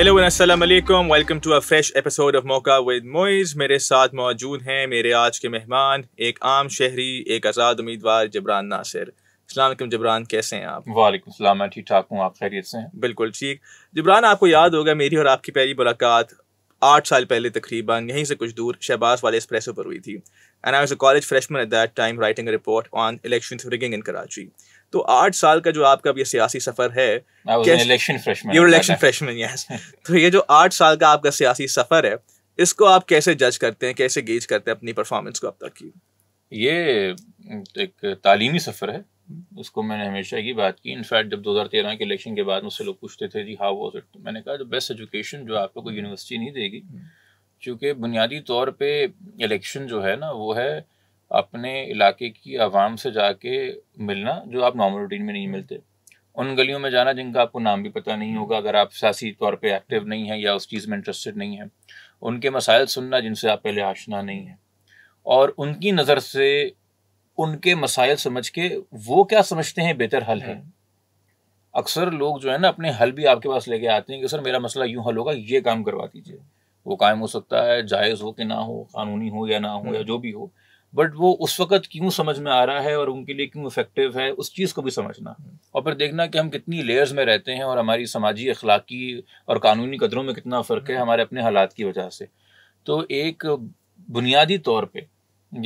Hello Aslam welcome to a fresh episode of Mauka with Moiz मेरे साथ मौजूद हैं मेरे आज के मेहमान एक आम शहरी एक आज़ाद उम्मीदवार जबरान नासिर अलैक्म जबरान कैसे हैं आप वालेकुम सलाम मैं ठीक ठाक हूँ आप खैरियत से हैं बिल्कुल ठीक जबरान आपको याद होगा मेरी और आपकी पहली मुलाकात आठ साल पहले तकरीबन यहीं से कुछ दूर शहबाज वाले एक्सप्रेसो पर हुई थी and I was a college freshman at that time writing report on election rigging in Karachi तो आठ साल का जो आपका ये सियासी सफर है इलेक्शन फ्रेशमैन इलेक्शन यस तो ये जो आठ साल का आपका सियासी सफर है इसको आप कैसे जज करते हैं कैसे गेज करते हैं अपनी परफॉर्मेंस को अब तक की ये एक तालीमी सफ़र है उसको मैंने हमेशा की बात की इनफैक्ट जब 2013 के इलेक्शन के बाद मुझसे लोग पूछते थे जी हाउ वाज इट तो मैंने कहा जो बेस्ट एजुकेशन जो आपको कोई यूनिवर्सिटी नहीं देगी हम्म। क्योंकि बुनियादी तौर पे इलेक्शन जो है ना वो है अपने इलाके की आवाम से जाके मिलना जो आप नॉर्मल रूटीन में नहीं हम्म। मिलते उन गलियों में जाना जिनका आपको नाम भी पता नहीं होगा अगर आप सियासी तौर पे एक्टिव नहीं हैं या उस चीज़ में इंटरेस्टेड नहीं हैं उनके मसाइल सुनना जिनसे आप पहले आशना नहीं है और उनकी नज़र से उनके मसाइल समझ के वो क्या समझते हैं बेहतर हल है हम्म। अक्सर लोग जो है ना अपने हल भी आपके पास लेके आते हैं कि सर मेरा मसला यूँ हल होगा ये काम करवा दीजिए वो कायम हो सकता है जायज़ हो कि ना हो कानूनी हो या ना हो या हम्म। जो भी हो बट वो उस वक्त क्यों समझ में आ रहा है और उनके लिए क्यों इफेक्टिव है उस चीज़ को भी समझना और फिर देखना कि हम कितनी लेयर्स में रहते हैं और हमारी समाजी अखलाकी और कानूनी कदरों में कितना फ़र्क है हम्म। हमारे अपने हालात की वजह से तो एक बुनियादी तौर पर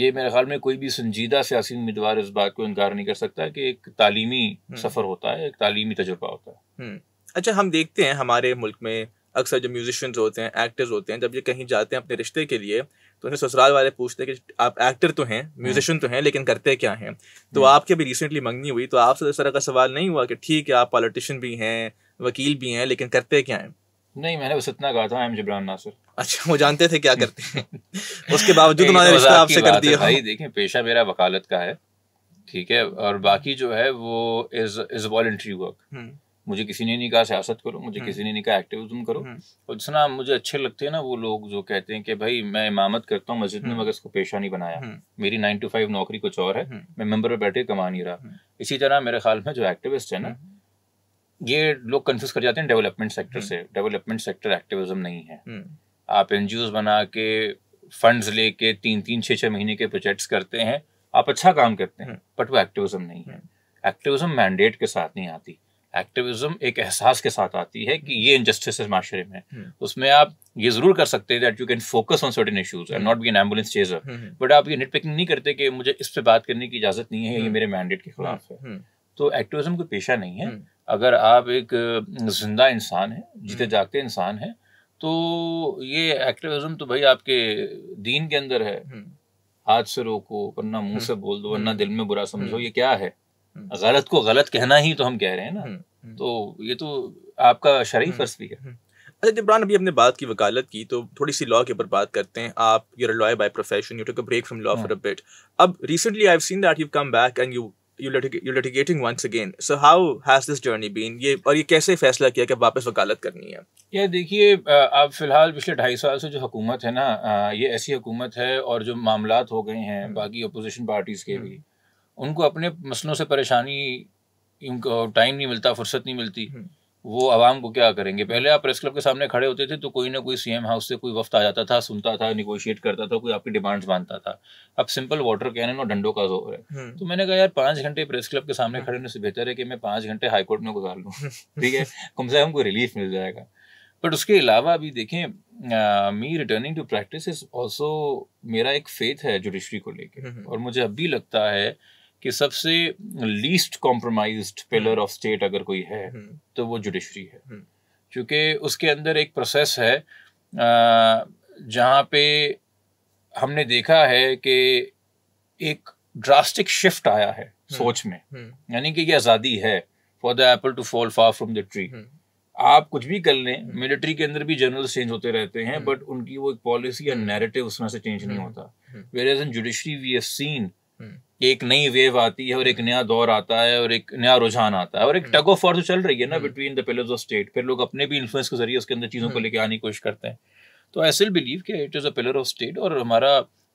ये मेरे ख्याल में कोई भी संजीदा सियासी उम्मीदवार इस बात को इनकार नहीं कर सकता कि एक तालीमी हम्म। सफ़र होता है एक तालीमी तजुर्बा होता है हम्म। अच्छा हम देखते हैं हमारे मुल्क में अक्सर जो म्यूजिशियंस होते हैं एक्टर्स होते हैं जब ये कहीं जाते हैं अपने रिश्ते के लिए तो उन्हें ससुराल वाले पूछते कि आप एक्टर तो हैं म्यूजिशियन हम्म। तो हैं लेकिन करते क्या हैं तो हम्म। आपके भी रिसेंटली मंगनी हुई तो आपसे तो इस तरह का सवाल नहीं हुआ कि ठीक है आप पॉलिटिशियन भी हैं वकील भी हैं लेकिन करते क्या हैं नहीं मैंने बस इतना कहा था आई एम जिब्रान नासिर अच्छा वो जानते थे क्या करते हैं उसके बावजूद उन्होंने तो रिश्ता आपसे कर दिया भाई देखें पेशा मेरा वकालत का है ठीक है और बाकी जो है वो इज इज वॉल्ट्री वर्क मुझे किसी ने नहीं कहा सियासत करो मुझे हम्म। किसी ने नहीं कहा एक्टिविज्म करो हम्म। और जितना मुझे अच्छे लगते हैं ना वो लोग जो कहते हैं कि भाई मैं इमामत करता हूँ मस्जिद में हम्म। मगर इसको पेशा नहीं बनाया मेरी नाइन टू फाइव नौकरी कुछ और है मैं मेम्बर पर बैठे कमा नहीं रहा इसी तरह मेरे ख्याल में जो एक्टिविस्ट है ना ये लोग कन्फ्यूज कर जाते हैं डेवलपमेंट सेक्टर से डेवलपमेंट सेक्टर एक्टिविज्म नहीं है आप एन बना के फंड्स लेके तीन तीन छः छः महीने के प्रोजेक्ट्स करते हैं आप अच्छा काम करते हैं बट वो एक्टिविज्म नहीं है एक्टिविज्म मैंडेट के साथ नहीं आती एक्टिविज्म एक एहसास के साथ आती है कि ये इनजस्टिस माशरे में हम्म। उसमें आप ये जरूर कर सकते हैं that you can focus on certain issues and not be an ambulance chaser but आप ये नेट नहीं करते कि मुझे इस पर बात करने की इजाजत नहीं है ये हम्म। मेरे मैंडेट के खिलाफ है हम्म, तो एक्टिविज्म कोई पेशा नहीं है अगर आप एक जिंदा इंसान है जीते जागते इंसान है तो ये एक्टिविज्म तो भाई आपके दीन के अंदर है हाथ से रोको वरना मुंह से बोल दो वरना दिल में बुरा समझो ये क्या है हम्म। गलत को गलत कहना ही तो हम कह रहे हैं ना हम्म, हम्म। तो ये तो आपका शरी फर्ज भी है अच्छा इमरान अभी अपने बात की वकालत की तो थोड़ी सी लॉ के ऊपर बात करते हैं आप your lawyer by profession you take a break from law for a bit अब recently I have seen that you come back and you you litigating once again so how has this journey been ये और ये कैसे फैसला किया कि वापस वकालत करनी है ये देखिए फिलहाल पिछले ढाई साल से जो हुकूमत है ना ये ऐसी हुकूमत है और जो मामला हो गए हैं बाकी अपोजिशन पार्टीज़ के भी उनको अपने मसलों से परेशानी उनको टाइम नहीं मिलता फुर्सत नहीं मिलती हम्म। वो आवाम को क्या करेंगे पहले आप प्रेस क्लब के सामने खड़े होते थे तो कोई ना कोई सीएम हाउस से कोई वफ्त आ जाता था सुनता था निगोशिएट करता था कोई आपकी डिमांड्स मानता था अब सिंपल वाटर कैनन और डंडो का जोर है हम्म। तो मैंने कहा यार पांच घंटे प्रेस क्लब के सामने हाँ। खड़े होने से बेहतर है कि मैं पांच घंटे हाईकोर्ट में गुजार लूँ ठीक है कम से कम कोई रिलीफ मिल जाएगा बट उसके अलावा अभी देखें me returning to practice is also मेरा एक फेथ है जुडिशरी को लेकर हम्म, और मुझे अब भी लगता है कि सबसे least compromise pillar of state अगर कोई है हम्म। तो वो जुडिशरी है हम्म। क्योंकि उसके अंदर एक प्रोसेस है जहाँ पे हमने देखा है कि एक ड्रास्टिक शिफ्ट आया है हम्म। सोच में यानी कि ये आज़ादी है for the apple to fall far from the tree आप कुछ भी कर लें मिलिट्री के अंदर भी जनरल चेंज होते रहते हैं बट उनकी वो एक पॉलिसी या नैरेटिव उसमें से चेंज नहीं होता whereas in judiciary we have seen एक नई वेव आती है और एक नया दौर आता है और एक नया रुझान आता है और एक टग ऑफ वॉर तो चल रही है ना between the pillars of state फिर लोग अपने भी इन्फ्लुएंस के जरिए उसके अंदर चीज़ों को हम्म। लेकर आने की कोशिश करते हैं तो आई स्टिल बिलीव कि it is a pillar of state और हमारा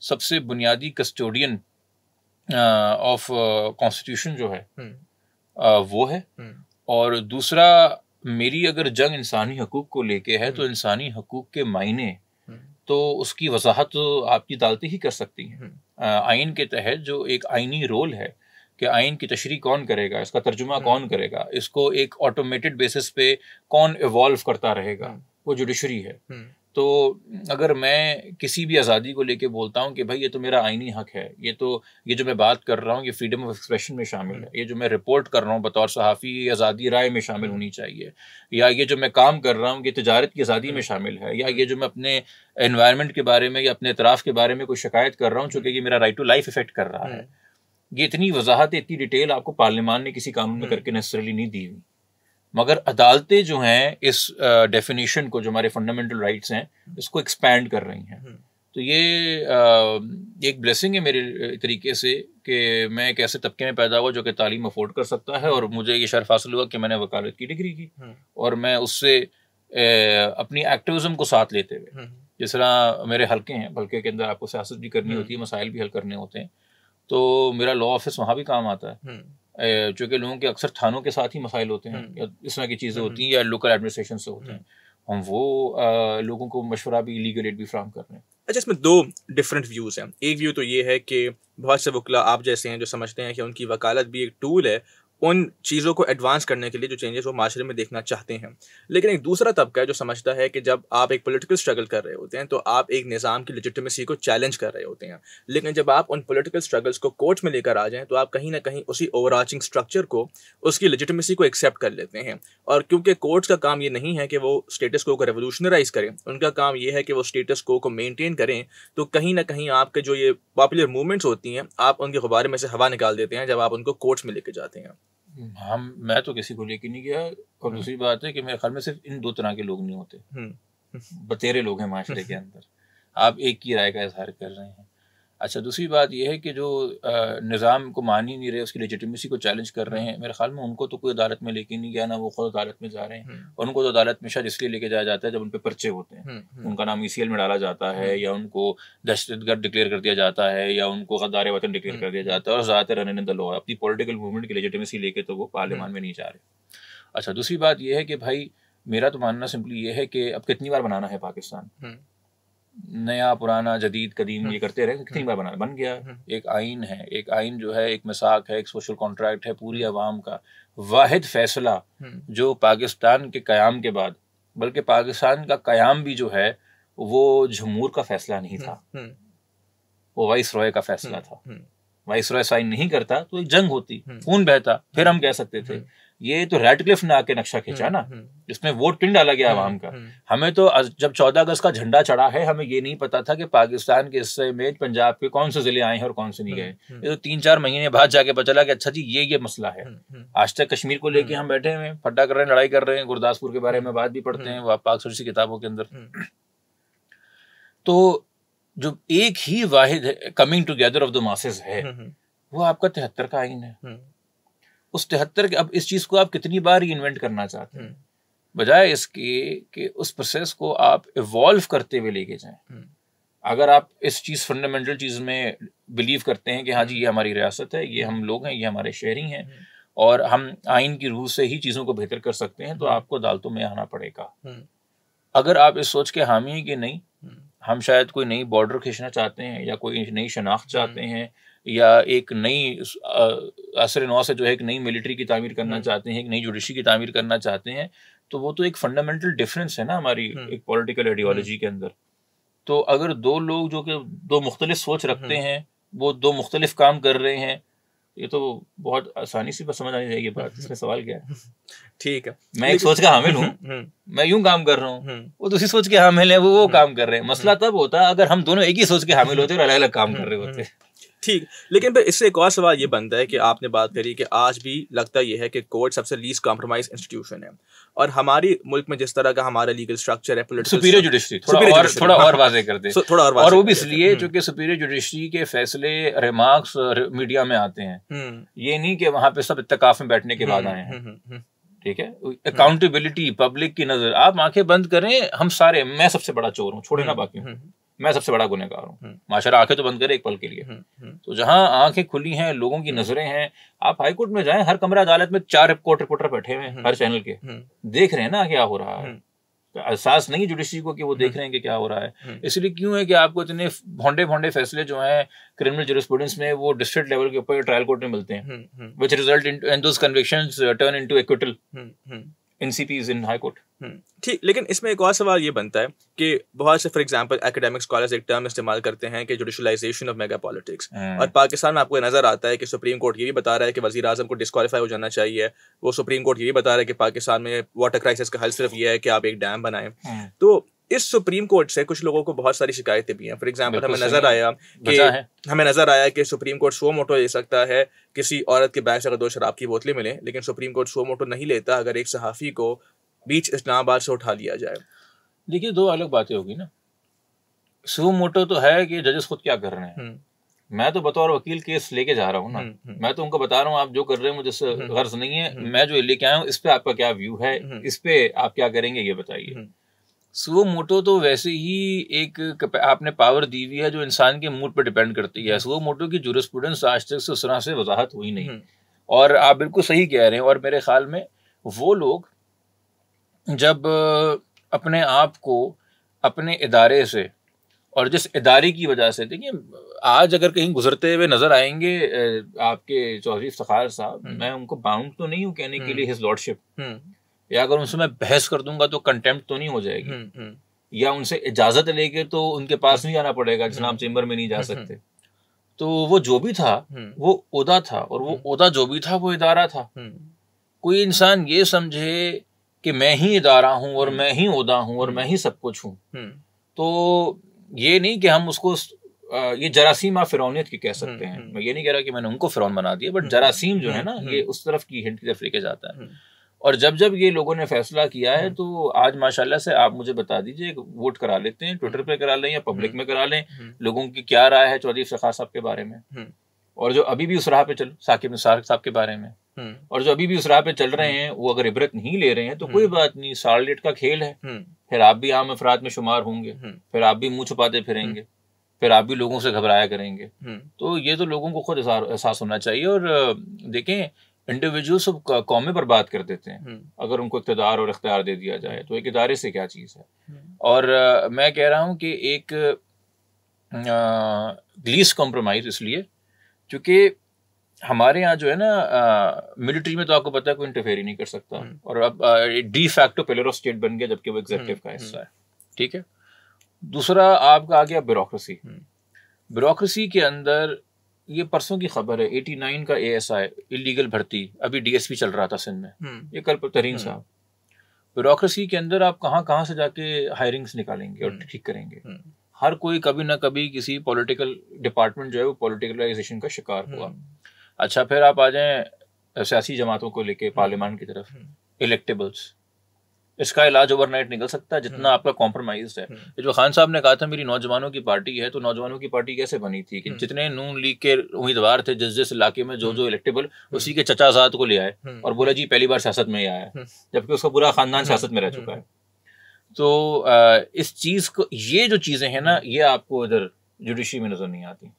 सबसे बुनियादी कस्टोडियन ऑफ कॉन्स्टिट्यूशन जो है uh, वो है हम्म। और दूसरा मेरी अगर जंग इंसानी हकूक को लेके है तो इंसानी हकूक के मायने तो उसकी वजाहत तो आपकी अदालतें ही कर सकती हैं हम्म। आइन के तहत जो एक आइनी रोल है कि आइन की तशरी कौन करेगा इसका तर्जुमा हम्म। कौन करेगा इसको एक ऑटोमेटेड बेसिस पे कौन इवॉल्व करता रहेगा हम्म। वो जुडिशरी है तो अगर मैं किसी भी आज़ादी को लेके बोलता हूँ कि भाई ये तो मेरा आइनी हक है ये तो ये जो मैं बात कर रहा हूँ ये फ्रीडम ऑफ एक्सप्रेशन में शामिल है ये जो मैं रिपोर्ट कर रहा हूँ बतौर सहाफ़ी ये आज़ादी राय में शामिल होनी चाहिए या ये जो मैं काम कर रहा हूँ ये तजारत की आज़ादी में शामिल है या ये जो मैं अपने इन्वायरमेंट के बारे में या अपने इतराफ़ के बारे में कोई शिकायत कर रहा हूँ चूँकि ये मेरा राइट टू लाइफ इफेक्ट कर रहा है हम्म। ये इतनी वजाहत इतनी डिटेल आपको पार्लियामान ने किसी कानून में हम्म। करके नेसरली नहीं दी हुई मगर अदालतें जो हैं इस डेफिनेशन को जो हमारे फंडामेंटल राइट्स हैं इसको एक्सपैंड कर रही हैं हम्म। तो ये एक ब्लेसिंग है मेरे तरीके से कि मैं एक ऐसे तबके में पैदा हुआ जो कि तालीम अफोर्ड कर सकता है और मुझे ये शर्फ हासिल हुआ कि मैंने वकालत की डिग्री की हम्म। और मैं उससे अपनी एक्टिविज्म को साथ लेते हुए हम्म। जिस तरह मेरे हल्के हैं हल्के के अंदर आपको सियासत भी करनी होती है मसाइल भी हल करने होते हैं तो मेरा लॉ ऑफिस वहाँ भी काम आता है जो कि लोगों के अक्सर थानों के साथ ही मसाइल होते हैं हम्म। या इस तरह की चीज़ें हम्म। होती हैं या लोकल एडमिनिस्ट्रेशन से होते हम्म। हैं हम वो लोगों को मशवरा भी लीगल एड भी फ्राहम कर रहे हैं अच्छा इसमें दो डिफरेंट व्यूज हैं एक व्यू तो ये है कि बहुत से वकला आप जैसे हैं जो समझते हैं कि उनकी वकालत भी एक टूल है उन चीज़ों को एडवांस करने के लिए जो चेंजेस वो माशरे में देखना चाहते हैं लेकिन एक दूसरा तबका है जो समझता है कि जब आप एक पोलिटिकल स्ट्रगल कर रहे होते हैं तो आप एक निज़ाम की लजिटमेसी को चैलेंज कर रहे होते हैं लेकिन जब आप उन पोलिटिकल स्ट्रगल्स को कोर्ट में लेकर आ जाएँ तो आप कहीं ना कहीं उसी ओवरआचिंग स्ट्रक्चर को उसकी लजिटमेसी को एक्सेप्ट कर लेते हैं और क्योंकि कोर्ट्स का काम ये नहीं है कि वो स्टेटस को रेवोल्यूशनराइज करें उनका काम ये है कि वो स्टेटस को को मेनटेन करें तो कहीं ना कहीं आपके जो ये पॉपुलर मूवमेंट्स होती हैं आप उनके गुब्बारे में से हवा निकाल देते हैं जब आप उनको कोर्ट्स में लेके जाते हैं हम मैं तो किसी को लेके नहीं गया और हम्म। दूसरी बात है कि मेरे ख्याल में सिर्फ इन दो तरह के लोग नहीं होते हम्म। बतेरे लोग हैं माशरे के अंदर आप एक की राय का इजहार कर रहे हैं अच्छा दूसरी बात यह है कि जो निज़ाम को मान ही नहीं रहे उसकी लेजिटमेसी को चैलेंज कर रहे हैं मेरे ख्याल में उनको तो कोई अदालत में लेके नहीं गया ना वो खुद अदालत में जा रहे हैं हम्म। और उनको तो अदालत में शायद इसलिए लेके जाया जाता है जब उन पर पर्चे होते हैं हम्म, हम्म। उनका नाम ई e में डाला जाता है या उनको दहशतगर्द डिक्लेयर कर दिया जाता है या उनको गद्दार वतन डिक्लेयर कर दिया जाता है और ज़्यादातर रन दल अपनी पोलिटिकल मूवमेंट की लेजिटमेसी लेके तो वो पार्लियामान में नहीं जा रहे अच्छा दूसरी बात यह है कि भाई मेरा तो मानना सिंपली ये है कि अब कितनी बार बनाना है पाकिस्तान नया पुराना जदीद कदीम ये हम्म। करते रहे कितनी बार बना बन गया हम्म। एक आइन है एक आइन जो है एक मिसाक है एक सोशल कॉन्ट्रैक्ट है पूरी हम्म। आवाम का वाहिद फैसला जो पाकिस्तान के क़्याम के बाद बल्कि पाकिस्तान का क़्याम भी जो है वो जमूर का फैसला नहीं था वो वाइस रॉय का फैसला था वाइस रॉय साइन नहीं करता तो एक जंग होती खून बहता फिर हम कह सकते थे ये तो रेडक्लिफ ने आके नक्शा खींचा हम्म, ना हम्म। इसमें वोट क्यों डाला गया हम्म, आवाम का हमें तो जब चौदह अगस्त का झंडा चढ़ा है हमें ये नहीं पता था कि पाकिस्तान के हिस्से में पंजाब के कौन से जिले आए हैं और कौन से नहीं गए ये तो तीन चार महीने बाद जाके पता चला कि अच्छा जी ये ये मसला है आज तक कश्मीर को लेके हम बैठे हुए फड्डा कर रहे हैं लड़ाई कर रहे हैं गुरदासपुर के बारे में बात भी पढ़ते हैं पाक सुरक्षी किताबों के अंदर तो जो एक ही वाहिद coming together of the masses है वो आपका तिहत्तर का आइन है उस तिहत्तर अब इस चीज़ को आप कितनी बार इन्वेंट करना चाहते हैं बजाय इसके कि उस प्रोसेस को आप इवॉल्व करते हुए लेके जाए हम्म। अगर आप इस चीज़ फंडामेंटल चीज़ में बिलीव करते हैं कि हाँ जी ये हमारी रियासत है ये हम लोग हैं ये हमारे शहरी हैं हम्म। और हम आइन की रूह से ही चीज़ों को बेहतर कर सकते हैं तो हम्म। आपको अदालतों में आना पड़ेगा अगर आप इस सोच के हामी हैं कि नहीं हम शायद कोई नई बॉर्डर खींचना चाहते हैं या कोई नई शनाख्त चाहते हैं या एक नई असर नौ से जो है एक नई मिलिट्री की तामीर करना हम्म। चाहते हैं एक नई जुडिशरी की तामीर करना चाहते हैं तो वो तो एक फंडामेंटल डिफरेंस है ना हमारी हम्म। एक पॉलिटिकल आइडियोलॉजी हम्म। के अंदर तो अगर दो लोग जो कि दो मुख्तलिफ सोच रखते हैं वो दो मुख्तलिफ काम कर रहे हैं ये तो बहुत आसानी से समझ आ जाएगी बात इसमें सवाल क्या है ठीक है मैं एक सोच का हामिल हूँ मैं यूं काम कर रहा हूँ वो दूसरी सोच के हामिल है वो वो काम कर रहे हैं मसला तब होता अगर हम दोनों एक ही सोच के हामिल होते और अलग अलग काम कर रहे होते ठीक लेकिन फिर इससे एक और सवाल ये बनता है कि आपने बात करी कि आज भी लगता यह है कि कोर्ट सबसे लीस्ट कॉम्प्रोमाइज इंस्टीट्यूशन है और हमारे मुल्क में जिस तरह का हमारा लीगल स्ट्रक्चर है सुपीरियर जुडिशरी थोड़ा, थोड़ा और थोड़ा और वाजे कर दे थोड़ा और और वो भी इसलिए हम्म। क्योंकि सुपीरियर जुडिशरी के फैसले रिमार्क्स मीडिया में आते हैं हम्म। ये नहीं कि वहां पे सब इतकाफ में बैठने के बाद हम्म, आए हैं ठीक है अकाउंटेबिलिटी पब्लिक की नजर आप आंखें बंद करें हम सारे मैं सबसे बड़ा चोर हूँ छोड़े ना बाकी हूँ मैं सबसे बड़ा गुनहगार हूँ हम्म। माशरा आंखें तो बंद करे एक पल के लिए हम्म, हम्म। तो जहाँ आंखें खुली हैं लोगों की नजरें हैं आप हाईकोर्ट में जाए हर कमरा अदालत में चार रिपोर्ट रिपोर्टर बैठे हुए हैं हर चैनल के देख रहे हैं ना क्या हो रहा है तो एहसास नहीं जुडिशरी को कि वो देख रहे हैं कि क्या हो रहा है इसलिए क्यों है कि आपको इतने भोंडे भोंडे फैसले जो हैं क्रिमिनल जुरिस्प्रूडेंस में वो डिस्ट्रिक्ट लेवल के ऊपर ट्रायल कोर्ट में मिलते हैं which result in those conviction turn into acquittal in in high court hmm. ठीक लेकिन इसमें एक और सवाल ये बनता है कि बहुत से फॉर एग्जांपल एकेडमिक स्कॉलर्स एक टर्म इस्तेमाल करते हैं कि जुडिशलाइजेशन ऑफ मेगा पॉलिटिक्स और पाकिस्तान में आपको नजर आता है कि सुप्रीम कोर्ट ये भी बता रहा है कि वजी अजम को डिस्कालीफाई हो जाना चाहिए वो सुप्रीम कोर्ट ये भी बता रहा है कि पाकिस्तान में वाटर क्राइसिस का हल सिर्फ ये है कि आप एक डैम बनाएं हाँ। तो इस सुप्रीम कोर्ट से कुछ लोगों को बहुत सारी शिकायतें भी हैं फॉर एग्जाम्पल हमें नजर आया कि हमें नजर आया कि सुप्रीम कोर्ट सो मोटो ले सकता है किसी औरत के बैग से अगर दो शराब की बोतलें मिले लेकिन सुप्रीम कोर्ट सो मोटो नहीं लेता अगर एक सहाफ़ी को बीच इस्लामाबाद से उठा लिया जाए देखिए दो अलग बातें होगी ना सुम मोटो तो है कि जजेस खुद क्या कर रहे हैं हम्म। मैं तो बतौर वकील केस लेके जा रहा हूँ ना हम्म, हम्म। मैं तो उनको बता रहा हूँ आप जो कर रहे हैं मुझे गर्ज नहीं है मैं जो लेके आया हूँ इस पे आपका क्या व्यू है इस पे आप क्या करेंगे ये बताइए सुबह मोटो तो वैसे ही एक आपने पावर दी हुई है जो इंसान के मूड पर डिपेंड करती है सुबह मोटो की जूरस्पूडेंस आज तक से उस तरह से वजाहत हुई नहीं और आप बिल्कुल सही कह रहे हैं और मेरे ख्याल में वो लोग जब अपने आप को अपने इदारे से और जिस इदारे की वजह से देखिए आज अगर कहीं गुजरते हुए नजर आएंगे आपके चौधरी सखार साहब हम्म। मैं उनको बाउंड तो नहीं हूँ कहने के लिए हिज हम्म। लॉर्डशिप हम्म। या अगर उनसे मैं बहस कर दूंगा तो कंटेम्प्ट तो नहीं हो जाएगी या उनसे इजाजत लेके तो उनके पास नहीं जाना पड़ेगा जनाब चेम्बर में नहीं जा सकते तो वो जो भी था वो उदा था और वो उदा जो भी था वो इदारा था कोई इंसान ये समझे कि मैं ही इदारा हूँ और हम्म। मैं ही उदा हूँ और मैं हम्म। ही सब कुछ हूँ हम्म। तो ये नहीं कि हम उसको ये जरासीम आप फिरौनीत की कह सकते हैं मैं ये नहीं कह रहा कि मैंने उनको फिरौन बना दिया बट जरासीम जो है ना ये उस तरफ की हिंट की तरफ लेके जाता है और जब जब ये लोगों ने फैसला किया है तो आज माशाल्लाह से आप मुझे बता दीजिए वोट करा लेते हैं ट्विटर पे करा लें या पब्लिक में करा लें लोगों की क्या राय है चौधरी इफ्तार साहब के बारे में और जो अभी भी उस राह पे चलो साकिब निसार साहब के बारे में हम्म। और जो अभी भी उस राह पे चल रहे हम्म। हैं वो अगर इबरत नहीं ले रहे हैं तो हम्म। कोई बात नहीं साल डेट का खेल है फिर आप भी आम अफराद में शुमार होंगे फिर आप भी मुंह छुपाते फिरेंगे फिर आप भी लोगों से घबराया करेंगे तो ये तो लोगों को खुद एहसास होना चाहिए और देखें इंडिविजुअल सब कौमें पर बात कर देते हैं अगर उनको इकतदार और इख्तियार दे दिया जाए तो एक इदारे से क्या चीज़ है और मैं कह रहा हूँ कि एक लीस कॉम्प्रोमाइज इसलिए क्योंकि हमारे यहाँ जो है ना मिलिट्री में तो आपको पता है कोई इंटरफेयर ही नहीं कर सकता हम्म। और अब de facto pillar of state बन गया जबकि वो एग्जेक्टिव हम्म, का हम्म। हिस्सा है ठीक है दूसरा आपका आ गया ब्यूरोक्रेसी ब्यूरोक्रेसी के अंदर ये परसों की खबर है एटी नाइन का ए एस आई इलीगल भर्ती अभी डीएसपी चल रहा था सिंध में ये कल तरीन साहब ब्यूरोक्रेसी के अंदर आप कहाँ कहाँ से जाके हायरिंग्स निकालेंगे और ठीक करेंगे हर कोई कभी ना कभी किसी पॉलिटिकल डिपार्टमेंट जो है वो पॉलिटिकलाइजेशन का शिकार हुआ अच्छा फिर आप आ जाए सियासी जमातों को लेके पार्लियामान की तरफ इलेक्टेबल्स हम्म। इसका इलाज ओवरनाइट निकल सकता है जितना हम्म। आपका कॉम्प्रोमाइज है हम्म। जो खान साहब ने कहा था मेरी नौजवानों की पार्टी है तो नौजवानों की पार्टी कैसे बनी थी कि जितने नून लीग के उम्मीदवार थे जिस जिस इलाके में जो जो इलेक्टेबल उसी के चचा को ले आए और बोला जी पहली बार सियासत में ही आया जबकि उसका पूरा खानदान सियासत में रह चुका है तो इस चीज को ये जो चीजें हैं ना ये आपको इधर जुडिशरी में नजर नहीं आती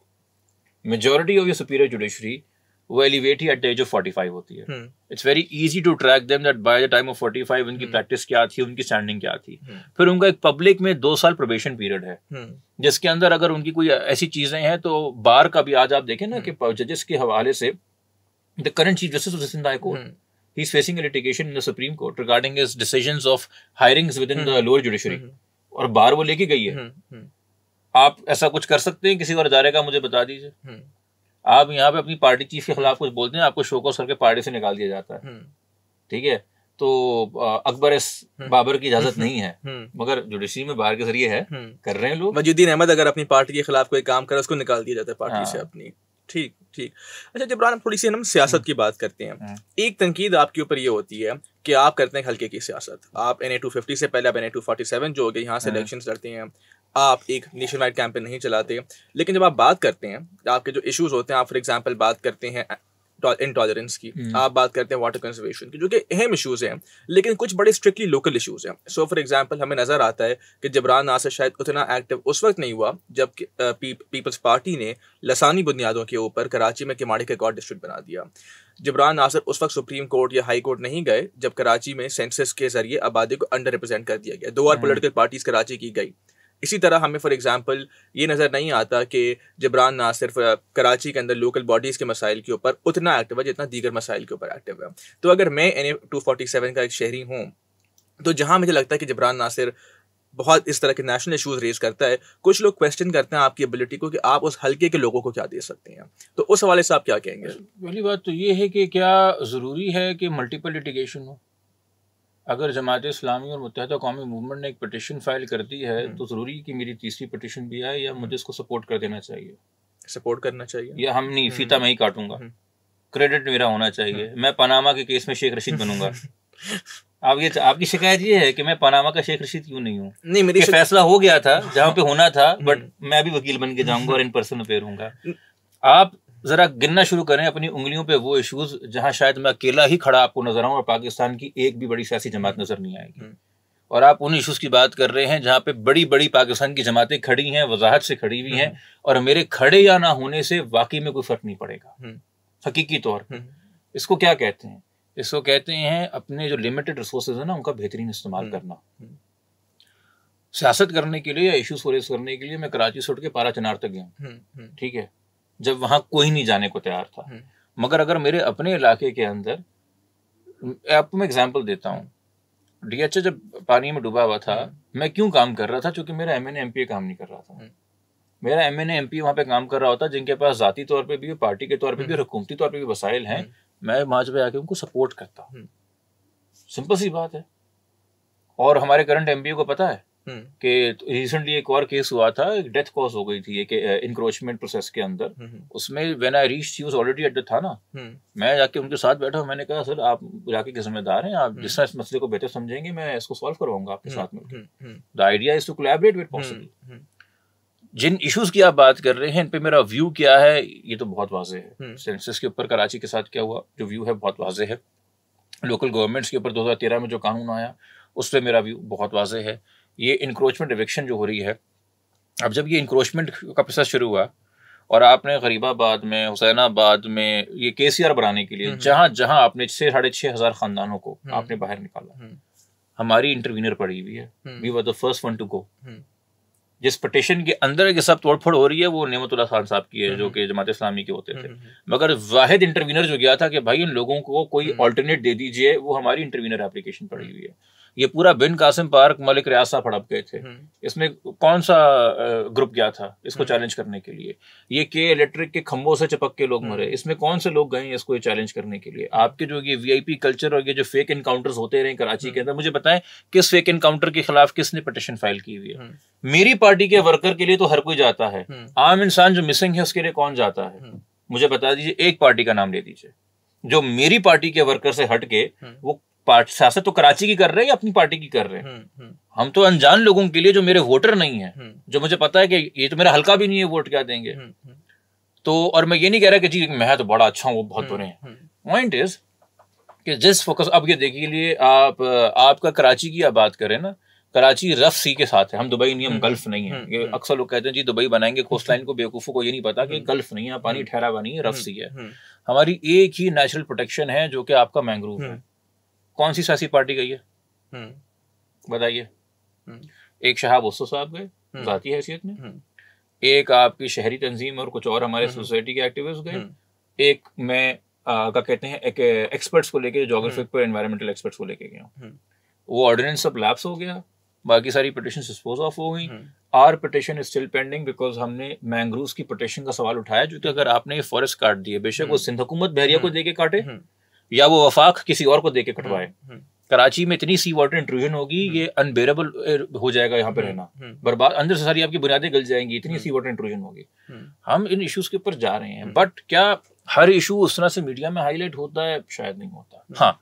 मेजोरिटी ऑफ ये सुपीरियर जुडिशरी वो एलिवेट ही at age of forty five होती है it's very easy to track them that by the time of forty five उनकी प्रैक्टिस हम्म। क्या थी उनकी स्टैंडिंग क्या थी हम्म। फिर उनका एक पब्लिक में दो साल प्रोबेशन पीरियड है हम्म। जिसके अंदर अगर उनकी कोई ऐसी चीजें हैं तो बार का भी आज आप देखें ना कि जजेस के हवाले से the current chief justice of Sindh court he is facing a in the supreme court regarding regarding his of of with in the lower judiciary और बार वो लेके गई है आप ऐसा कुछ कर सकते हैं किसी और इदारे का मुझे बता दीजिए आप यहाँ पे अपनी पार्टी चीफ के खिलाफ कुछ बोलते हैं आपको शोकॉस करके पार्टी से निकाल दिया जाता है हम्म। ठीक है तो अकबर इस हम्म। बाबर की इजाजत हम्म। नहीं है मगर जुडिशरी में बाहर के जरिए है कर रहे हैं लोग मजुद्दीन अहमद अगर अपनी पार्टी के खिलाफ कोई काम करे उसको निकाल दिया जाता है पार्टी से हाँ। अपनी ठीक ठीक अच्छा जबरान थोड़ी सी हम सियासत की बात करते हैं एक तनकीद आपके ऊपर ये होती है कि आप करते हैं हल्के की सियासत आप एन ए टू फिफ्टी से पहले आप N A two forty seven जो हो गए यहाँ से इलेक्शन हाँ। लड़ते हैं आप एक नेशन वाइड कैंपेन नहीं चलाते लेकिन जब आप बात करते हैं आपके जो इश्यूज होते हैं आप फॉर एग्जाम्पल बात करते हैं इनटॉलरेंस uh, की हम्म। आप बात करते हैं वाटर कंजर्वेशन की जो कि अहम इशूज़ हैं लेकिन कुछ बड़े स्ट्रिक्टली लोकल इशूज़ हैं सो फॉर एग्जाम्पल हमें नज़र आता है कि जबरान नासर शायद उतना एक्टिव उस वक्त नहीं हुआ जब पी, पीपल्स पार्टी ने लसानी बुनियादों के ऊपर कराची में किमाड़ी का गॉड डिस्ट्रिक्ट बना दिया जबरान नासर उस वक्त सुप्रीम कोर्ट या हाई कोर्ट नहीं गए जब कराची में सेंसस के जरिए आबादी को अंडर रिप्रेजेंट कर दिया गया दो और पोलिटिकल पार्टीज कराची की गई इसी तरह हमें फॉर एग्ज़ाम्पल ये नज़र नहीं आता कि जबरान ना सिर्फ कराची के अंदर लोकल बॉडीज़ के मसाइल के ऊपर उतना एक्टिव है जितना दीगर मसाइल के ऊपर एक्टिव है तो अगर मैं N A two forty seven का एक शहरी हूँ तो जहाँ मुझे लगता है कि जबरान नासिर बहुत इस तरह के नेशनल इशूज़ रेज करता है कुछ लोग क्वेश्चन करते हैं आपकी एबिलिटी को कि आप उस हल्के के लोगों को क्या दे सकते हैं तो उस हवाले से आप क्या कहेंगे पहली बात तो ये है कि क्या ज़रूरी है कि मल्टीपल लिटिगेशन हो अगर जमात इस्लामी और मुतहद कौमी मूवमेंट ने एक पटिशन फाइल कर दी है हम्म। तो ज़रूरी है कि मेरी तीसरी पटिशन भी आए या मुझे हम्म। इसको सपोर्ट कर देना चाहिए सपोर्ट करना चाहिए या हम नहीं फीता हम्म। मैं ही काटूंगा क्रेडिट मेरा होना चाहिए मैं पनामा के केस में शेख रशीद बनूंगा आप ये तो- आपकी शिकायत ये है कि मैं पनामा का शेख रशीद क्यों नहीं हूँ नहीं मेरी फैसला हो गया था जहाँ पे होना था बट मैं भी वकील बन के जाऊंगा और इन पर्सन पे रहूंगा आप ज़रा गिनना शुरू करें अपनी उंगलियों पे वो इश्यूज जहां शायद मैं अकेला ही खड़ा आपको नजर आऊं और पाकिस्तान की एक भी बड़ी सियासी जमात नजर नहीं आएगी हम्म। और आप उन इश्यूज की बात कर रहे हैं जहां पे बड़ी बड़ी पाकिस्तान की जमातें खड़ी हैं वजाहत से खड़ी हुई हैं हम्म। और मेरे खड़े या ना होने से वाकई में कोई फर्क नहीं पड़ेगा हम्म। हकीकी तौर इसको क्या कहते हैं इसको कहते हैं अपने जो लिमिटेड रिसोर्सेज है ना उनका बेहतरीन इस्तेमाल करना सियासत करने के लिए या इश्यूज को रेस करने के लिए मैं कराची से उठ के पारा चनार तक गया ठीक है जब वहां कोई नहीं जाने को तैयार था हम्म। मगर अगर मेरे अपने इलाके के अंदर आपको मैं एग्जाम्पल देता हूँ डीएचए जब पानी में डूबा हुआ था हम्म। मैं क्यों काम कर रहा था क्योंकि मेरा एम एन एम पी काम नहीं कर रहा था हम्म। मेरा एम एन एम पी वहाँ पे काम कर रहा होता जिनके पास जाती तौर पे भी पार्टी के तौर पे भी और हुकूमती तौर पे भी वसाइल हैं मैं वहाँ पे आके उनको सपोर्ट करता हूँ सिंपल सी बात है और हमारे करंट एम को पता है हम्म। कि रिसेंटली एक और केस हुआ था एक डेथ कॉज हो गई थी एक इंक्रोचमेंट प्रोसेस के अंदर हम्म, हम्म। उसमें when I reach use already at the thana मैं जाके उनके साथ बैठा मैंने कहा सर आप इलाके के जिम्मेदार हैं आप जिस तरह इस मसले को बेहतर समझेंगे मैं इसको सॉल्व करवाऊंगा आपके साथ में the idea is to collaborate with possible जिन इश्यूज की आप बात कर रहे हैं इन पे मेरा व्यू क्या है ये तो बहुत वाजे है सेंसस के ऊपर कराची के साथ क्या हुआ जो व्यू है बहुत वाजे है लोकल गवर्नमेंट्स के ऊपर 2013 में जो कानून आया उस पे मेरा व्यू बहुत वाजे है ये इंक्रोचमेंट एविक्शन जो हो रही है अब जब ये इंक्रोचमेंट का प्रोसेस शुरू हुआ और आपने गरीबाबाद में हुसैनाबाद में ये के सी आर बनाने के लिए जहां हम्म, हम्म। जहां आपने छह साढ़े छह हज़ार खानदानों को हम्म, आपने बाहर निकाला हमारी इंटरवीनर पड़ी हुई है we were the first one to go जिस पटिशन के अंदर के सब तोड़फोड़ हो रही है वो नेमतुल्ला खान साहब की है जो कि जमात इस्लामी के होते थे मगर वाहिद इंटरवीनर जो गया था कि भाई इन लोगों को कोई ऑल्टरनेट दे दीजिए वो हमारी इंटरवीनर एप्लीकेशन पड़ी हुई है ये पूरा बिन कासिम पार्क मलिक रियासा फड़प गए थे हम्म। इसमें कौन सा ग्रुप गया था इसको हम्म। चैलेंज करने के लिए ये के इलेक्ट्रिक के खंभों से चपक के लोग हम्म। मरे इसमें कौन से लोग गए इसको चैलेंज करने के लिए आपके जो ये वीआईपी कल्चर और ये जो फेक इनकाउंटर्स होते रहे कराची के अंदर मुझे बताएं किस फेक इनकाउंटर के खिलाफ किसने पटिशन फाइल की हुई है मेरी पार्टी के वर्कर के लिए तो हर कोई जाता है आम इंसान जो मिसिंग है उसके लिए कौन जाता है मुझे बता दीजिए एक पार्टी का नाम ले दीजिए जो मेरी पार्टी के वर्कर से हटके वो पार्टी सियासत तो कराची की कर रहे हैं या अपनी पार्टी की कर रहे हैं हम्म, हम्म। हम तो अनजान लोगों के लिए जो मेरे वोटर नहीं है हम्म। जो मुझे पता है कि ये तो मेरा हल्का भी नहीं है वोट क्या देंगे तो और मैं ये नहीं कह रहा कि जी मैं तो बड़ा अच्छा हूँ बहुत बुरे हैं पॉइंट इज कि जिस फोकस अब ये देखिए लिए आप आपका कराची की आप बात करें ना कराची रफ सी के साथ है हम दुबई नहीं हम गल्फ नहीं है ये अक्सर लोग कहते हैं जी दुबई बनाएंगे कोस्ट लाइन को बेवकूफों को ये नहीं पता कि गल्फ नहीं है पानी ठहरा हुआ नहीं है रफ सी है हमारी एक ही नेचुरल प्रोटेक्शन है जो कि आपका मैंग्रोव है कौन सी सियासी पार्टी गई है हम्म। बताइए हम्म। एक शहाब उस्सो साहब गए हम्म। जाती हैसियत में एक आपकी शहरी तंजीम और कुछ और हमारे सोसाइटी के एक्टिविस्ट गए एक मैं आ, का कहते हैं एक एक्सपर्ट्स को लेके जोग्राफिक पर एनवायरमेंटल एक्सपर्ट्स को लेके गया वो ऑर्डिनेंस सब लैप्स हो गया बाकी सारी पटिशन डिस्पोज ऑफ हो गई our petition is still pending because हमने मैंग्रोव की पटिशन का सवाल उठाया जो कि अगर आपने ये फॉरेस्ट काट दिए बेशक वो सिंध हुकूमत बहरिया को दे के काटे या वो वफाक किसी और को दे के कटवाए हम्म, हम्म। कराची में इतनी सी वाटर इंट्रूजन होगी हम्म। ये अनबेरेबल हो जाएगा यहाँ पे रहना बर्बाद अंदर से सारी आपकी बुनियादें गल जाएंगी इतनी सी वाटर इंट्रूजन होगी हम इन इश्यूज के ऊपर जा रहे हैं बट क्या हर इशू उस तरह से मीडिया में हाईलाइट होता है शायद नहीं होता हाँ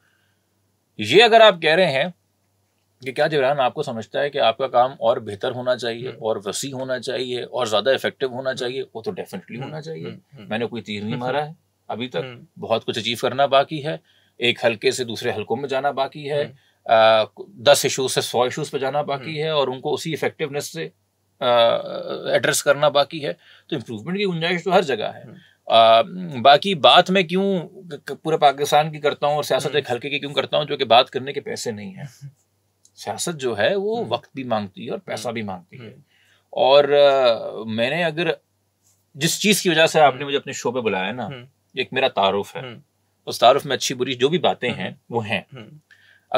ये अगर आप कह रहे हैं कि क्या जबरान आपको समझता है कि आपका काम और बेहतर होना चाहिए और वसी होना चाहिए और ज़्यादा इफेक्टिव होना चाहिए वो तो डेफिनेटली होना चाहिए मैंने कोई तीर नहीं मारा है अभी तक हम्म। बहुत कुछ अचीव करना बाकी है एक हल्के से दूसरे हल्कों में जाना बाकी है हम्म। आ, दस इशूज से सौ इशूज पे जाना बाकी हम्म। है और उनको उसी इफेक्टिवनेस से एड्रेस करना बाकी है तो इम्प्रूवमेंट की गुंजाइश तो हर जगह है आ, बाकी बात मैं क्यों पूरे पाकिस्तान की करता हूँ और सियासत एक हल्के की क्यों करता हूँ जो कि बात करने के पैसे नहीं है सियासत जो है वो वक्त भी मांगती है और पैसा भी मांगती है और आ, मैंने अगर जिस चीज़ की वजह से आपने मुझे अपने शो पे बुलाया ना एक मेरा तारुफ है हम्म। उस तारुफ में अच्छी बुरी जो भी बातें हैं हम्म। वो हैं हम्म।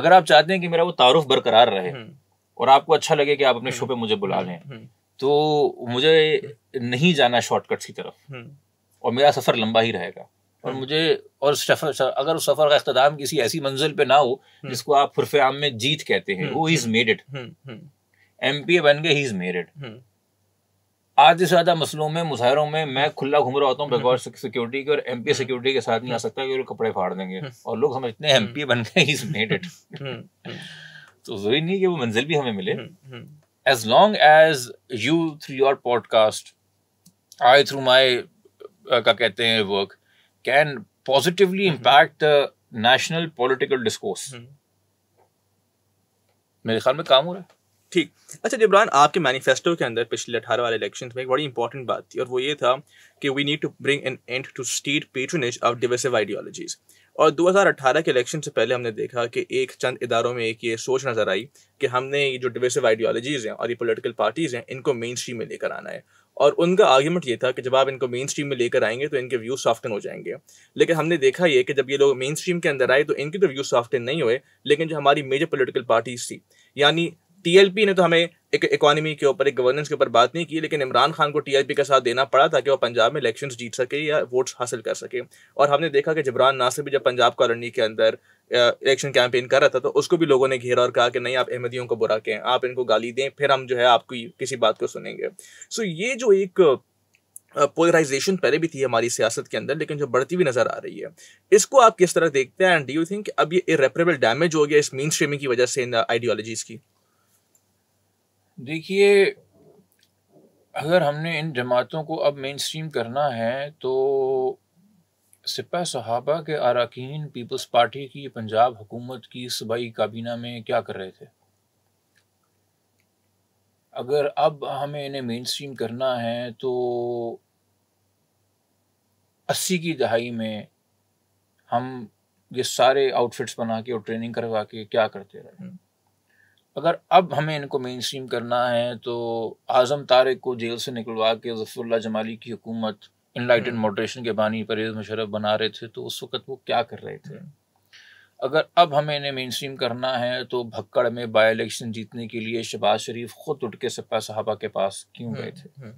अगर आप चाहते हैं कि मेरा वो तारुफ बरकरार रहे और आपको अच्छा लगे कि आप अपने शो पे मुझे बुला लें तो मुझे नहीं जाना शॉर्टकट्स की तरफ और मेरा सफ़र लंबा ही रहेगा और मुझे और सफर अगर उस सफर का अख्ताम किसी ऐसी मंजिल पे ना हो जिसको आप फुरफे आम में जीत कहते हैं वो is made it M P A बन गए ही इज मेड इट आधे से ज़्यादा मसलों में मुजाहरों में मैं खुला घूम रहा होता हूँ बगौर सिक्योरिटी के और एम पी सिक्योरिटी के साथ नहीं आ सकता कि कपड़े फाड़ देंगे हम्म। और लोग समझते हैं एम हम्म। पी बन गए इज मेड इट तो जरूरी नहीं कि वो मंजिल भी हमें मिले as long as you through your podcast I through my का कहते हैं work can positively impact the national political discourse मेरे ख्याल में काम हो रहा है ठीक अच्छा जबरान आपके मैनिफेस्टो के अंदर पिछले अठारह वाले इलेक्शन में एक बड़ी इंपॉर्टेंट बात थी और वो ये था कि we need to bring an end to state patronage of divisive ideologies और 2018 के इलेक्शन से पहले हमने देखा कि एक चंद इदारों में एक ये सोच नज़र आई कि हमने ये जो डिवेसिव आइडियोलॉजीज़ हैं और ये पोलिटिकल पार्टीज़ हैं इनको मेन स्ट्रीम में लेकर आना है और उनका आर्ग्यूमेंट ये था कि जब आप इनको मेन स्ट्रीम में लेकर आएंगे तो इनके व्यू सॉफ्टन हो जाएंगे लेकिन हमने देखा ये कि जब ये लोग मेन स्ट्रीम के अंदर आए तो इनके तो व्यू सॉफ्टन नहीं हुए लेकिन जो हमारी मेजर पोलिटिकल पार्टीज थी यानी टीएलपी ने तो हमें एक इकोनॉमी के ऊपर एक गवर्नेंस के ऊपर बात नहीं की लेकिन इमरान खान को टीएलपी का साथ देना पड़ा ताकि वो पंजाब में इलेक्शंस जीत सके या वोट्स हासिल कर सके और हमने देखा कि जबरान नासिर भी जब पंजाब कॉलोनी के अंदर इलेक्शन कैंपेन कर रहा था तो उसको भी लोगों ने घेरा और कहा कि नहीं आप अहमदियों को बुरा कहें आप इनको गाली दें फिर हम जो है आपकी किसी बात को सुनेंगे सो ये जो एक पोलराइजेशन पहले भी थी हमारी सियासत के अंदर लेकिन जो बढ़ती हुई नजर आ रही है इसको आप किस तरह देखते हैं एंड डू यू थिंक अब ये इरेपरेबल डैमेज हो गया इस मेन स्ट्रीमिंग की वजह से इन आइडियोलॉजीज़ की देखिए, अगर हमने इन जमातों को अब मेन स्ट्रीम करना है, तो सिपा सहाबा के अरकान पीपल्स पार्टी की पंजाब हुकूमत की सूबाई काबीना में क्या कर रहे थे? अगर अब हमें इन्हें मेन स्ट्रीम करना है, तो अस्सी की दहाई में हम ये सारे आउटफिट्स बना के और ट्रेनिंग करवा के क्या करते रहे? हम्म। अगर अब हमें इनको मेन स्ट्रीम करना है तो आज़म तारे को जेल से निकलवा के जफरल्ला जमाली की हुकूमत इनलाइटेड मॉडरेशन हम्म। के बानी परेज मुशरफ बना रहे थे तो उस वक्त वो क्या कर रहे थे हम्म। अगर अब हमें इन्हें मेन स्ट्रीम करना है तो भक्कड़ में बाई इलेक्शन जीतने के लिए शहबाज शरीफ खुद उठ के सपा साहबा के पास क्यों गए थे हम्म,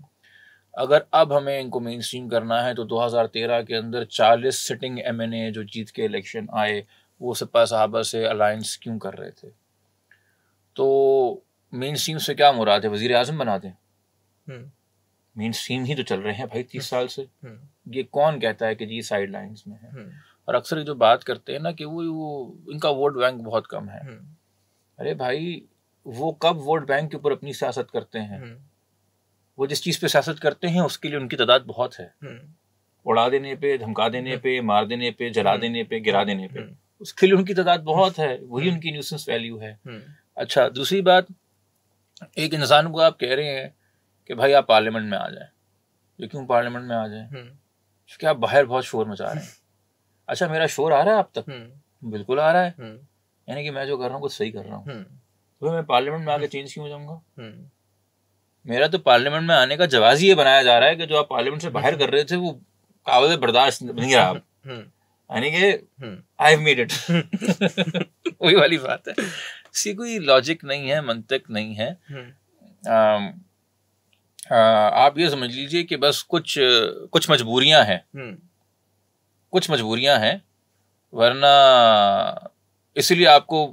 अगर अब हमें इनको मेन स्ट्रीम करना है तो 2013 के अंदर 40 सिटिंग एमएनए जो जीत के इलेक्शन आए वो सपा साहबा से अलायंस क्यों कर रहे थे तो मेन स्ट्रीम से क्या मुराद है वजीर अजम बना दें मेन स्ट्रीम ही तो चल रहे हैं भाई तीस हम्म। साल से हम्म। ये कौन कहता है कि जी साइड लाइन्स में है हम्म। और अक्सर जो बात करते हैं ना कि वो वो इनका वोट बैंक बहुत कम है अरे भाई वो कब वोट बैंक के ऊपर अपनी सियासत करते हैं वो जिस चीज़ पे सियासत करते हैं उसके लिए उनकी तादाद बहुत है उड़ा देने पे धमका देने पे मार देने पे जला देने पे गिरा देने पे उसके लिए उनकी तादाद बहुत है वही उनकी न्यूसेंस वैल्यू है अच्छा दूसरी बात एक इंसान को आप कह रहे हैं कि भाई आप पार्लियामेंट में आ जाए ये क्यों पार्लियामेंट में आ जाए हम्म। क्योंकि आप बाहर बहुत शोर मचा रहे हैं अच्छा मेरा शोर आ रहा है आप तक हम्म। बिल्कुल आ रहा है हम्म। यानी कि मैं जो कर रहा हूँ कुछ सही कर रहा हूँ तो मैं पार्लियामेंट में आके चेंज क्यों हो जाऊंगा मेरा तो पार्लियामेंट में आने का जवाब ये बनाया जा रहा है कि जो आप पार्लियामेंट से बाहर कर रहे थे वो काबिल बर्दाश्त नहीं रहा यानी कि आई हैव मेड इट वही वाली बात है इसकी कोई लॉजिक नहीं है मंतक नहीं है हम्म। आ, आ, आप ये समझ लीजिए कि बस कुछ कुछ मजबूरियां हैं हम्म। कुछ मजबूरियां हैं वरना इसलिए आपको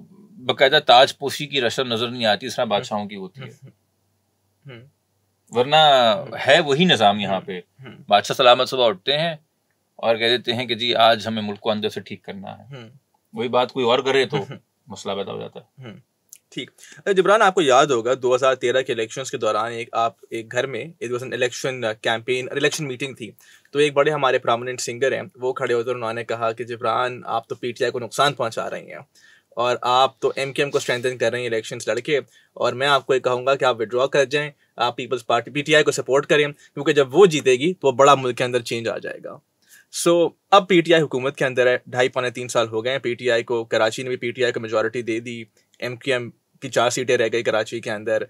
बकायदा ताजपोशी की रशम नजर नहीं आती इस हम्म। बादशाहों की होती है वरना है वही निज़ाम यहाँ पे बादशाह सलामत सुबह उठते हैं और कह देते हैं कि जी आज हमें मुल्क को अंदर से ठीक करना है हम्म। वही बात कोई और करे तो हम्म, हम्म। मसला पैदा हो जाता है ठीक जबरान आपको याद होगा 2013 के इलेक्शंस के दौरान एक आप एक घर में it was an election campaign election meeting थी तो एक बड़े हमारे प्रोमिनेंट सिंगर हैं वो खड़े हैं उन्होंने कहा कि जबरान आप तो पीटीआई को नुकसान पहुंचा रही हैं और आप तो एम को स्ट्रेंथन कर रहे हैं इलेक्शन लड़के और मैं आपको ये कहूँगा कि आप विड्रॉ कर जाएं आप पीपल्स पार्टी पीटीआई को सपोर्ट करें क्योंकि जब वो जीतेगी तो वो बड़ा मुल्क के अंदर चेंज आ जाएगा सो so, अब पीटीआई हुकूमत के अंदर है ढाई पौने तीन साल हो गए हैं पीटीआई को कराची ने भी पीटीआई को मेजोरिटी दे दी एम क्यू एम की चार सीटें रह गई कराची के अंदर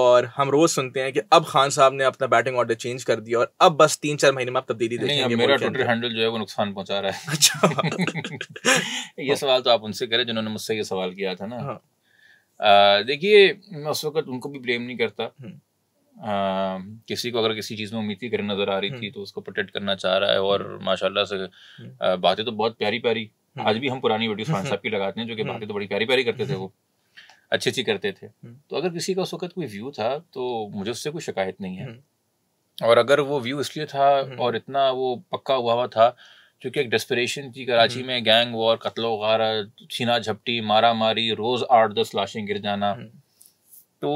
और हम रोज सुनते हैं कि अब खान साहब ने अपना बैटिंग ऑर्डर चेंज कर दिया और अब बस तीन चार महीने में आप तब्दीली देखेंगे मेरा ट्विटर हैंडल जो है वो नुकसान पहुंचा रहा है अच्छा ये सवाल तो आप उनसे करें जिन्होंने मुझसे ये सवाल किया था ना हाँ। देखिए मैं उस वक्त उनको भी ब्लेम नहीं करता हम्म। किसी को अगर किसी चीज़ में उम्मीद की करें नजर आ रही थी हम्म। तो उसको प्रोटेक्ट करना चाह रहा है और हम्म। माशाल्लाह से हम्म। बातें तो बहुत प्यारी प्यारी आज भी हम पुरानी वीडियो खान साहब की लगाते हैं जो कि बातें तो बड़ी प्यारी प्यारी करते थे वो अच्छी अच्छी करते थे तो अगर किसी का उस वक्त कोई व्यू था तो मुझे उससे कोई शिकायत नहीं है और अगर वो व्यू इसलिए था और इतना वो पक्का हुआ हुआ था क्योंकि एक डेस्परेशन थी कराची में गैंग वॉर कत्लो गारा छीना झपटी मारा मारी रोज़ आठ दस लाशें गिर जाना तो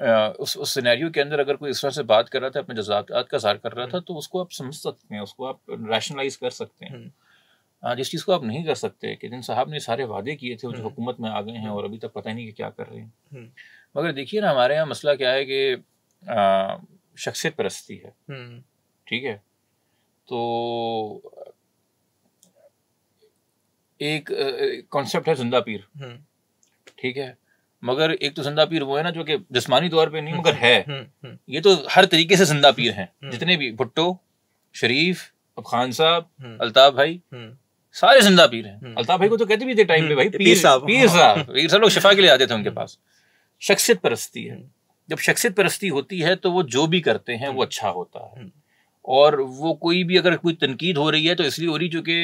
उस उस सिनेरियो के अंदर अगर कोई इस तरह से बात कर रहा था अपने जज्बात का इजहार कर रहा था हम्म। तो उसको आप समझ सकते हैं उसको आप रैशनलाइज कर सकते हैं हम्म। जिस चीज़ को आप नहीं कर सकते कि जिन साहब ने सारे वादे किए थे जो हम्म। हुकूमत में आ गए हैं और अभी तक पता नहीं कि क्या कर रहे हैं मगर देखिए ना हमारे यहाँ मसला क्या है कि शख्सियत परस्ती है ठीक है तो एक कॉन्सेप्ट है जिंदा पीर ठीक है मगर एक तो जिंदा पीर वो है ना जो कि जिसमानी तौर पे नहीं मगर है हम्म, हम्म, हम्म। ये तो हर तरीके से जिंदा पीर हैं जितने भी भुट्टो शरीफ अब खान साहब अल्ताफ भाई सारे जिंदा पीर हैं अल्ताफ भाई को तो कहते भी थे टाइम पे भाई पीर साहब पीर हाँ। साहब पीर साहब लोग शिफा के लिए आते थे उनके पास शख्सियत परस्ती है जब शख्सियत परस्ती होती है तो वो जो भी करते हैं वो अच्छा होता है और वो कोई भी अगर कोई तनकीद हो रही है तो इसलिए हो रही चूंकि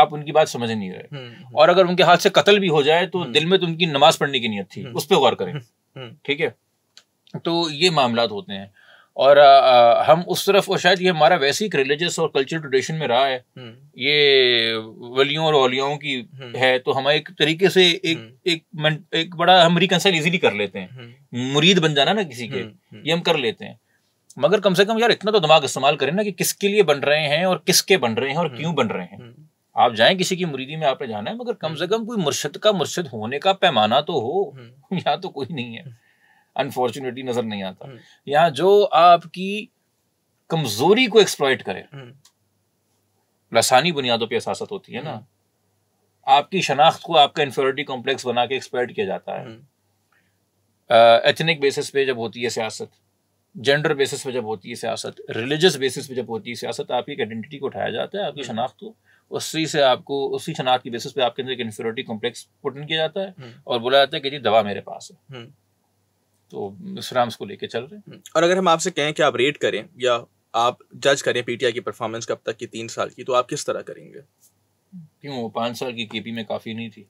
आप उनकी बात समझ नहीं रहे हम्म, हम्म। और अगर उनके हाथ से कत्ल भी हो जाए तो हम्म। दिल में तो उनकी नमाज पढ़ने की नीयत थी उस पर गौर करें ठीक है तो ये मामला होते हैं और आ, हम उस तरफ और शायद ये हमारा वैसे ही रिलीजियस और कल्चरल ट्रेडिशन में रहा है ये वलियों और औलियाओं की है तो हम एक तरीके से एक एक एक बड़ा हम रिकनसाइल इजीली कर लेते हैं मुरीद बन जाना ना किसी के ये हम कर लेते हैं मगर कम से कम यार इतना तो दिमाग इस्तेमाल करें ना कि किसके लिए बन रहे हैं और किसके बन रहे हैं और हम्म, क्यों बन रहे हैं हम्म। आप जाएं किसी की मुरीदी में आपने जाना है मगर कम हम्म। से कम कोई मुर्शद का मुर्शद होने का पैमाना तो हो यहाँ तो कोई नहीं है अनफॉर्चुनेटली नजर नहीं आता यहाँ जो आपकी कमजोरी को एक्सप्लॉयट करे लसानी बुनियादों पर असासत होती है ना आपकी शनाख्त को आपका इन्फेरिटी कॉम्प्लेक्स बना के एक्सप्लॉयट किया जाता है एथनिक बेसिस uh, पे जब होती है सियासत जेंडर बेसिस पे जब होती है सियासत रिलीजियस बेसिस पे जब होती है सियासत आपकी एक आइडेंटिटी को उठाया जाता है आपकी हम्म। शनाख्त को उसी से आपको उसी शनाख्त की बेसिस पे आपके अंदर एक इन्फ्योरिटी कॉम्प्लेक्स पुटन किया जाता है हम्म। और बोला जाता है कि जी दवा मेरे पास है हम्म। तो इस्लाम को लेके चल रहे हैं और अगर हम आपसे कहें कि आप रेट करें या आप जज करें पीटीआई की परफॉर्मेंस कब तक की तीन साल की तो आप किस तरह करेंगे क्यों पाँच साल की केपी में काफ़ी नहीं थी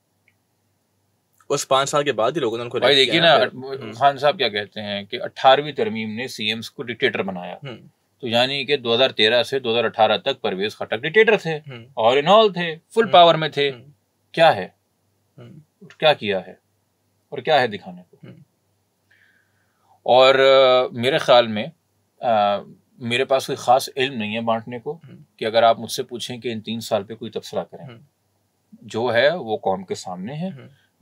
उस पांच साल के बाद ही लोगों ने उनको भाई देखिए ना हम्म। खान साहब क्या कहते हैं कि अठारहवीं तरमीम ने सीएम को डिक्टेटर बनाया हम्म। तो यानी कि 2013 से 2018 तक परवेज खटक डिक्टेटर थे हम्म। और इन ऑल थे फुल पावर में थे क्या है क्या किया है और क्या है दिखाने को और मेरे ख्याल में uh, मेरे पास कोई ख़ास इल्म नहीं है बांटने को कि अगर आप मुझसे पूछें कि इन तीन साल पे कोई तबसरा करें जो है वो कौम के सामने है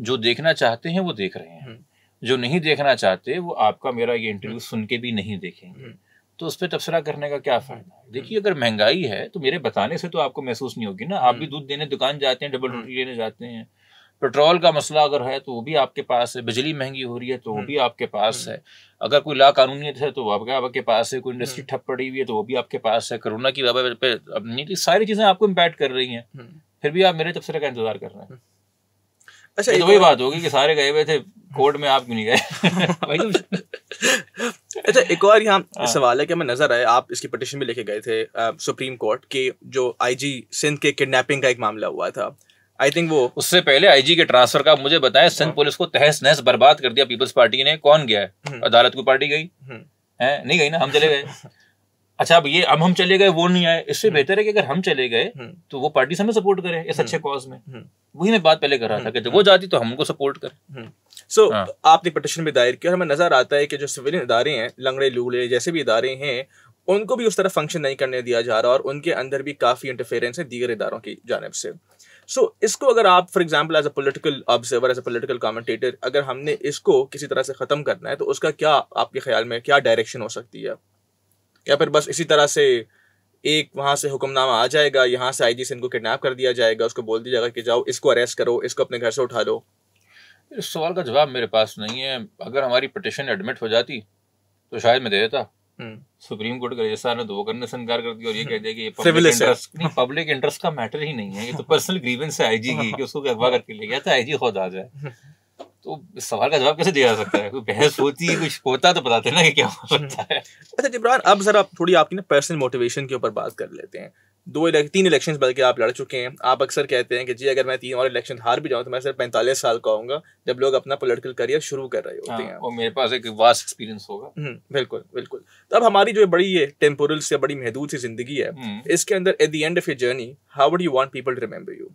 जो देखना चाहते हैं वो देख रहे हैं हम्म। जो नहीं देखना चाहते वो आपका मेरा ये इंटरव्यू हम्म। सुन के भी नहीं देखेंगे हम्म। तो उस पर तबसरा करने का क्या फायदा है देखिए अगर महंगाई है तो मेरे बताने से तो आपको महसूस नहीं होगी ना आप भी दूध देने दुकान जाते हैं डबल रोटी लेने जाते हैं पेट्रोल का मसला अगर है तो वो भी आपके पास है बिजली महंगी हो रही है तो वो भी आपके पास है अगर कोई लाकानूनीत है तो वो आपके पास है कोई इंडस्ट्री ठप पड़ी हुई है तो वो भी आपके पास है कोरोना की वबा पे अब नहीं तो सारी चीज़ें आपको इम्पैक्ट कर रही हैं फिर भी आप मेरे तबसरे का इंतजार कर रहे हैं अच्छा तो वही बात होगी कि सारे गए हुए थे कोर्ट में आप क्यों नहीं गए अच्छा एक और यहाँ हाँ। सवाल है कि हमें नजर आए आप इसकी पटिशन भी लेके गए थे सुप्रीम कोर्ट के जो आईजी सिंध के किडनैपिंग का एक मामला हुआ था आई थिंक वो उससे पहले आईजी के ट्रांसफर का मुझे बताया सिंध पुलिस को तहस नहस बर्बाद कर दिया पीपल्स पार्टी ने कौन गया है हम्म। अदालत को पार्टी गई हम्म। है नहीं गई ना हम चले गए अच्छा अब ये अब हम चले गए वो नहीं आए इससे हम्म। बेहतर है कि अगर हम चले गए हम्म। तो वो पार्टी हमें सपोर्ट करे इस अच्छे कॉज हम्म। में वही मैं बात पहले कर रहा था कि वो हाँ। जाती तो हमको सपोर्ट करे सो so, हाँ. आपने पटिशन भी दायर किया और हमें नजर आता है कि जो सिविल इदारे हैं लंगड़े लूले जैसे भी इदारे हैं उनको भी उस तरह फंक्शन नहीं करने दिया जा रहा और उनके अंदर भी काफ़ी इंटरफेरेंस है दीगर इदारों की जानब से सो so, इसको अगर आप for example as a political observer as a political commentator अगर हमने इसको किसी तरह से ख़त्म करना है तो उसका क्या आपके ख्याल में क्या डायरेक्शन हो सकती है या फिर बस इसी तरह से एक वहाँ से हुक्मनामा आ जाएगा यहाँ से आईजी से इनको किडनैप कर दिया जाएगा उसको बोल दिया जाएगा कि जाओ इसको अरेस्ट करो इसको अपने घर से उठा लो इस सवाल का जवाब मेरे पास नहीं है अगर हमारी पटिशन एडमिट हो जाती तो शायद मैं दे देता हम्म। सुप्रीम कोर्ट का रजिस्ट्रार ने तो वो करने से इनकार कर दिया और ये कह दिया कि पब्लिक इंटरेस्ट पब्लिक इंटरेस्ट का मैटर ही नहीं है ये तो पर्सनल ग्रीवेंस है आईजी की कि उसको अगवा करके ले गया था तो आईजी खुद आ जाए तो इस सवाल का जवाब कैसे दिया जा सकता है कोई बहस होती है कुछ होता तो बताते ना कि क्या होता हम्म। है अच्छा जिब्रान अब जरा थोड़ी आपकी ना पर्सनल मोटिवेशन के ऊपर बात कर लेते हैं दो इलेक, तीन इलेक्शंस बल्कि आप लड़ चुके हैं आप अक्सर कहते हैं कि जी अगर मैं तीन और इलेक्शन हार भी जाऊँ तो मैं सिर्फ पैंतालीस साल का होऊंगा जब लोग अपना पोलिटिकल करियर शुरू कर रहे होते हैं हाँ, और मेरे पास एक वास्ट एक्सपीरियंस होगा हम्म, बिल्कुल बिल्कुल तो अब हमारी जो बड़ी ये टेम्पोरल से बड़ी महदूद सी जिंदगी है हम्म। इसके अंदर at the end of a journey how would you want people to remember you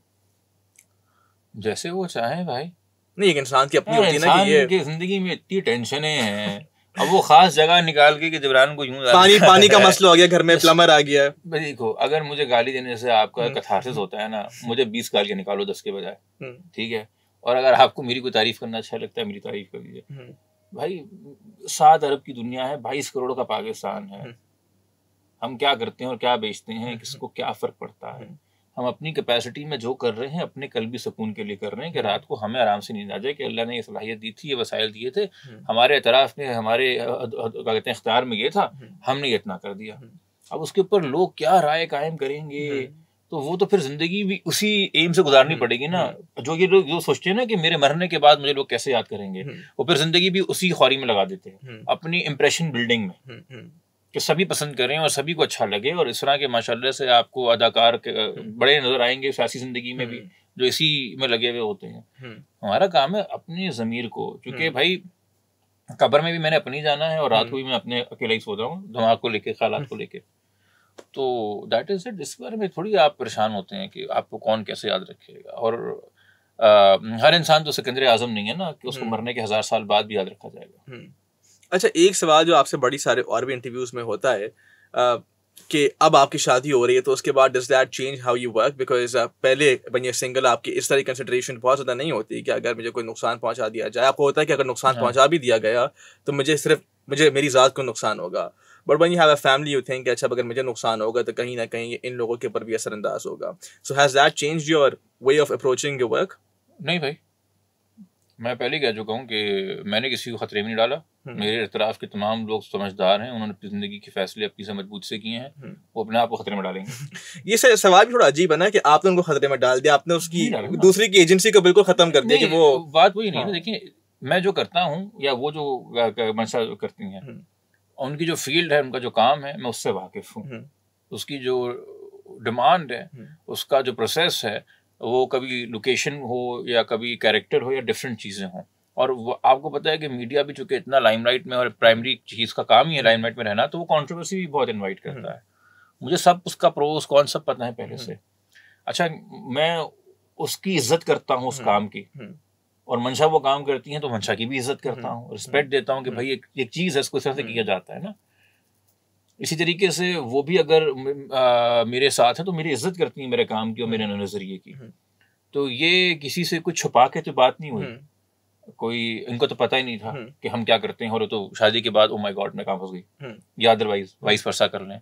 जैसे वो चाहें भाई नहीं एक इंसान की अपनी हाँ, होती है ना कि ये की जिंदगी में इतनी टेंशनें हैं अब वो खास जगह निकाल के कि जबरान को यूं पानी पानी का मसला हो गया घर में प्लम्बर आ गया है देखो अगर मुझे गाली देने से आपका कथारसिस हम्म। होता है ना मुझे बीस गालियां निकालो दस के बजाय हम्म। ठीक है और अगर आपको मेरी कोई तारीफ करना अच्छा लगता है मेरी तारीफ कर लीजिए हम्म। भाई सात अरब की दुनिया है बाईस करोड़ का पाकिस्तान है हम क्या करते हैं और क्या बेचते हैं किसको क्या फर्क पड़ता है हम अपनी कैपेसिटी में जो कर रहे हैं अपने कल भी सुकून के लिए कर रहे हैं कि रात को हमें आराम से नींद आ जाए कि अल्लाह ने ये सलाहियत दी थी ये वसाइल दिए थे हम्म। हमारे अतराफ में हमारे क्या कहते हैं अख्तियार में ये था हम्म। हमने ये इतना कर दिया हम्म। अब उसके ऊपर लोग क्या राय कायम करेंगे तो वो तो फिर जिंदगी भी उसी एम से गुजारनी पड़ेगी ना जो ये लोग जो सोचते हैं ना कि मेरे मरने के बाद मुझे लोग कैसे याद करेंगे वो फिर जिंदगी भी उसी खौरी में लगा देते हैं अपनी इम्प्रेशन बिल्डिंग में कि सभी पसंद करें और सभी को अच्छा लगे और इस तरह के माशाल्लाह से आपको अदाकार हम्म। बड़े नजर आएंगे सियासी जिंदगी में भी हम्म। जो इसी में लगे हुए होते हैं हम्म। हमारा काम है अपनी जमीर को क्योंकि भाई कब्र में भी मैंने अपनी जाना है और रात को भी मैं अपने अकेले ही सो रहा हूँ दिमाग को लेके ख्याल को लेके तो दैट इज इट इसके बारे में थोड़ी आप परेशान होते हैं कि आपको कौन कैसे याद रखेगा और आ, हर इंसान तो सिकंदर आजम नहीं है ना कि उसको मरने के हज़ार साल बाद भी याद रखा जाएगा अच्छा एक सवाल जो आपसे बड़ी सारे और भी इंटरव्यूज में होता है कि अब आपकी शादी हो रही है तो उसके बाद does that change how you work because पहले बन ये सिंगल आपकी इस तरह की कंसिडरेशन बहुत ज़्यादा नहीं होती कि अगर मुझे कोई नुकसान पहुंचा दिया जाए आपको होता है कि अगर नुकसान हाँ। पहुंचा भी दिया गया तो मुझे सिर्फ मुझे मेरी ज़ात को नुकसान होगा but when you have a family you think अच्छा अगर मुझे नुकसान होगा तो कहीं ना कहीं इन लोगों के ऊपर भी असरअंदाज होगा so has that change your way of approaching your work नहीं भाई मैं पहले कह चुका हूँ कि मैंने किसी को खतरे में नहीं डाला हम्म। मेरे इतराफ़ के तमाम लोग समझदार हैं उन्होंने अपनी ज़िंदगी के फैसले अपनी मजबूत से किए हैं हम्म। वो अपने आप को खतरे में डालेंगे ये सवाल भी थोड़ा अजीब है ना कि आपने उनको खतरे में डाल दिया आपने उसकी दूसरी की एजेंसी को बिल्कुल ख़त्म कर दिया कि वो बात वही नहीं है हाँ। देखिए मैं जो करता हूँ या वो जो मंशा करती हैं हम्म। उनकी जो फील्ड है उनका जो काम है मैं उससे वाकिफ़ हूँ उसकी जो डिमांड है उसका जो प्रोसेस है वो कभी लोकेशन हो या कभी कैरेक्टर हो या डिफरेंट चीज़ें हों और आपको पता है कि मीडिया भी चूंकि इतना लाइमलाइट में और प्राइमरी चीज़ का काम ही है लाइमलाइट में रहना तो वो कंट्रोवर्सी भी बहुत इनवाइट हम्म। करता है मुझे सब उसका प्रोस कौन सब पता है पहले हम्म। से अच्छा मैं उसकी इज्जत करता हूँ उस हम्म। काम की और मंशा वो काम करती हैं तो मंशा की भी इज्जत करता हूँ रिस्पेक्ट देता हूँ कि भाई एक एक चीज़ है इसको इस तरह से किया जाता है ना इसी तरीके से वो भी अगर आ, मेरे साथ है तो मेरी इज्जत करती है मेरे काम की और मेरे हम्म। नज़रिए की हम्म। तो ये किसी से कुछ छुपा के तो बात नहीं हुई हम्म। कोई इनको तो पता ही नहीं था कि हम क्या करते हैं और तो शादी के बाद ओ माय गॉड मैं काम फंस गई या अदरवाइज वाइस वर्षा कर लें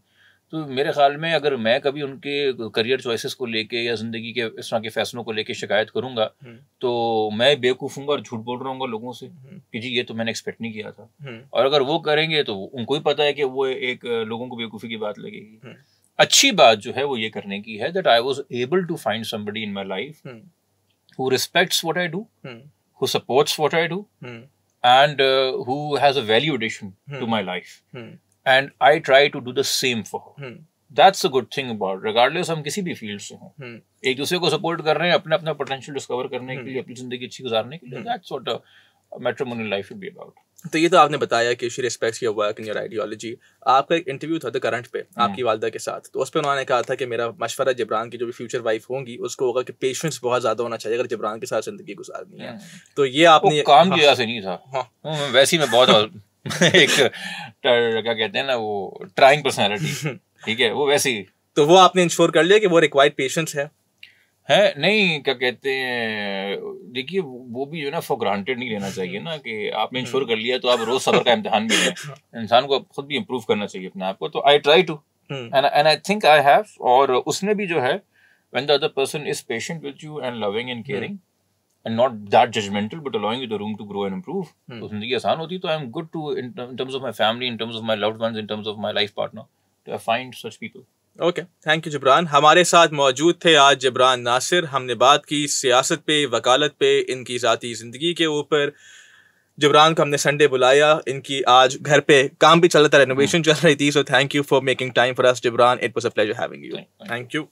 तो मेरे ख्याल में अगर मैं कभी उनके करियर चॉइसेस को लेके या ज़िंदगी के इस तरह के फैसलों को लेके शिकायत करूंगा हम्म। तो मैं बेवकूफ़ूंगा और झूठ बोल रहा लोगों से हम्म। कि जी ये तो मैंने एक्सपेक्ट नहीं किया था हम्म। और अगर वो करेंगे तो उनको ही पता है कि वो एक लोगों को बेवकूफ़ी की बात लगेगी अच्छी बात जो है वो ये करने की है that I was able to find somebody in my life who respects what I do who supports what I do and who has a value addition to my life and I try to do the same for her that's a good thing about regardless हम किसी भी field से हों hmm. एक दूसरे को support कर रहे हैं अपने अपना पोटेंशियल डिस्कवर करने hmm. के लिए अपनी जिंदगी अच्छी गुजारने के लिए that's what a matrimonial life will be about तो ये तो आपने बताया कि she respects your work and your ideology आपका एक इंटरव्यू था द करंट पे hmm. आपकी वालदा के साथ तो उस पर उन्होंने कहा था कि मेरा मशवरा जबरान की जो भी फ्यूचर वाइफ होंगी उसको होगा कि पेशेंस बहुत ज्यादा होना चाहिए अगर जबरान के साथ जिंदगी गुजारनी है hmm. तो ये आपने काम हाँ। की वजह से नहीं था हाँ। हाँ, वैसे ही मैं बहुत एक क्या कहते हैं ना वो ट्राइंग पर्सनैलिटी ठीक है वो वैसी तो वो आपने इंश्योर कर लिया कि वो रिक्वायर्ड पेशेंस है है नहीं क्या कहते हैं देखिए वो भी जो है ना फॉर ग्रांटेड नहीं लेना चाहिए ना कि आपने इंश्योर हम्म। कर लिया तो आप रोज सफर का इम्तहान भी लें इंसान को खुद भी इम्प्रूव करना चाहिए अपने आप को तो I try to and and I think I have और उसने भी जो है when the other person is patient with you and loving and caring and not that judgmental but allowing you the room to grow and improve तो जिंदगी आसान होती तो I am good to in terms of my family in terms of my loved ones in terms of my life partner to find such people okay thank you Jibran हमारे साथ मौजूद थे आज जबरान नासिर हमने बात की सियासत पे वकालत पे इनकी ज़ाती ज़िंदगी के ऊपर जबरान को हमने संडे बुलाया इनकी आज घर पे काम भी चल रहा था रेनोवेशन hmm. चल रही थी so thank you for making time for us Jibran it was a pleasure having you thank you